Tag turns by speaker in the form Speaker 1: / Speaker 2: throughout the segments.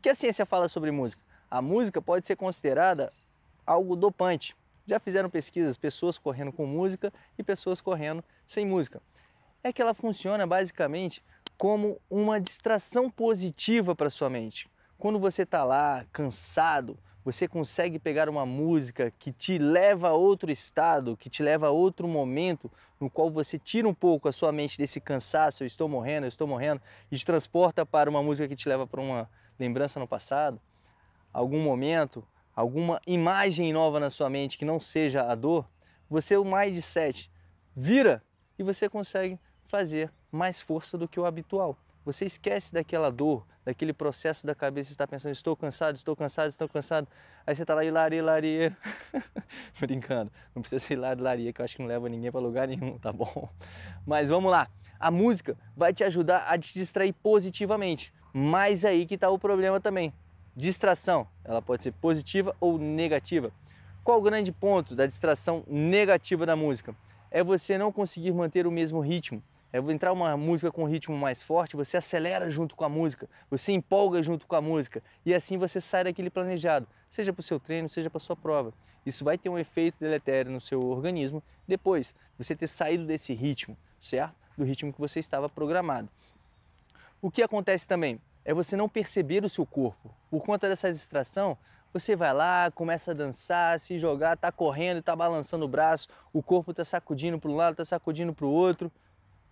Speaker 1: O que a ciência fala sobre música? A música pode ser considerada algo dopante. Já fizeram pesquisas, pessoas correndo com música e pessoas correndo sem música. É que ela funciona basicamente como uma distração positiva para sua mente. Quando você está lá cansado, você consegue pegar uma música que te leva a outro estado, que te leva a outro momento, no qual você tira um pouco a sua mente desse cansaço, eu estou morrendo, eu estou morrendo, e te transporta para uma música que te leva para uma lembrança no passado, algum momento, alguma imagem nova na sua mente que não seja a dor, você o mindset vira e você consegue fazer mais força do que o habitual. Você esquece daquela dor, daquele processo da cabeça, você está pensando, estou cansado, estou cansado, estou cansado. Aí você está lá, hilaria, hilaria. Brincando, não precisa ser hilaria, hilaria, que eu acho que não leva ninguém para lugar nenhum, tá bom? Mas vamos lá, a música vai te ajudar a te distrair positivamente. Mas aí que está o problema também. Distração, ela pode ser positiva ou negativa. Qual o grande ponto da distração negativa da música? É você não conseguir manter o mesmo ritmo. É entrar uma música com um ritmo mais forte, você acelera junto com a música, você empolga junto com a música e assim você sai daquele planejado, seja para o seu treino, seja para sua prova. Isso vai ter um efeito deletério no seu organismo depois, você ter saído desse ritmo, certo? Do ritmo que você estava programado. O que acontece também é você não perceber o seu corpo. Por conta dessa distração, você vai lá, começa a dançar, se jogar, tá correndo, tá balançando o braço, o corpo tá sacudindo para um lado, tá sacudindo para o outro.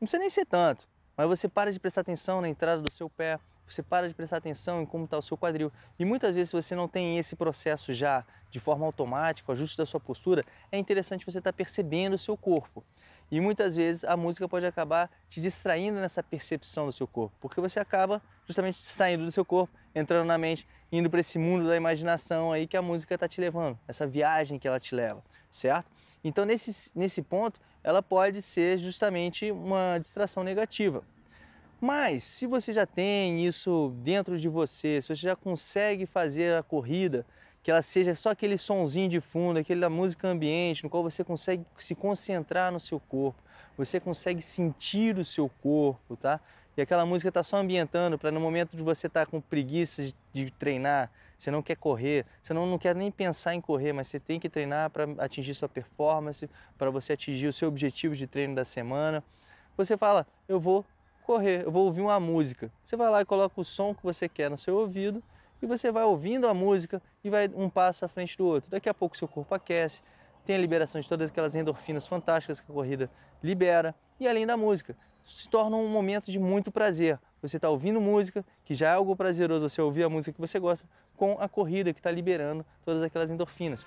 Speaker 1: Não precisa nem ser tanto, mas você para de prestar atenção na entrada do seu pé, você para de prestar atenção em como está o seu quadril. E muitas vezes, se você não tem esse processo já de forma automática, o ajuste da sua postura, é interessante você estar tá percebendo o seu corpo. E muitas vezes a música pode acabar te distraindo nessa percepção do seu corpo, porque você acaba justamente saindo do seu corpo, entrando na mente, indo para esse mundo da imaginação aí que a música está te levando, essa viagem que ela te leva, certo? Então, nesse, nesse ponto, ela pode ser justamente uma distração negativa. Mas, se você já tem isso dentro de você, se você já consegue fazer a corrida, que ela seja só aquele sonzinho de fundo, aquele da música ambiente, no qual você consegue se concentrar no seu corpo, você consegue sentir o seu corpo, tá? E aquela música está só ambientando para no momento de você estar tá com preguiça de, de treinar, você não quer correr, você não, não quer nem pensar em correr, mas você tem que treinar para atingir sua performance, para você atingir o seu objetivo de treino da semana. Você fala, eu vou correr, eu vou ouvir uma música. Você vai lá e coloca o som que você quer no seu ouvido e você vai ouvindo a música e vai um passo à frente do outro. Daqui a pouco seu corpo aquece, tem a liberação de todas aquelas endorfinas fantásticas que a corrida libera e além da música, se torna um momento de muito prazer. Você está ouvindo música, que já é algo prazeroso você ouvir a música que você gosta, com a corrida que está liberando todas aquelas endorfinas.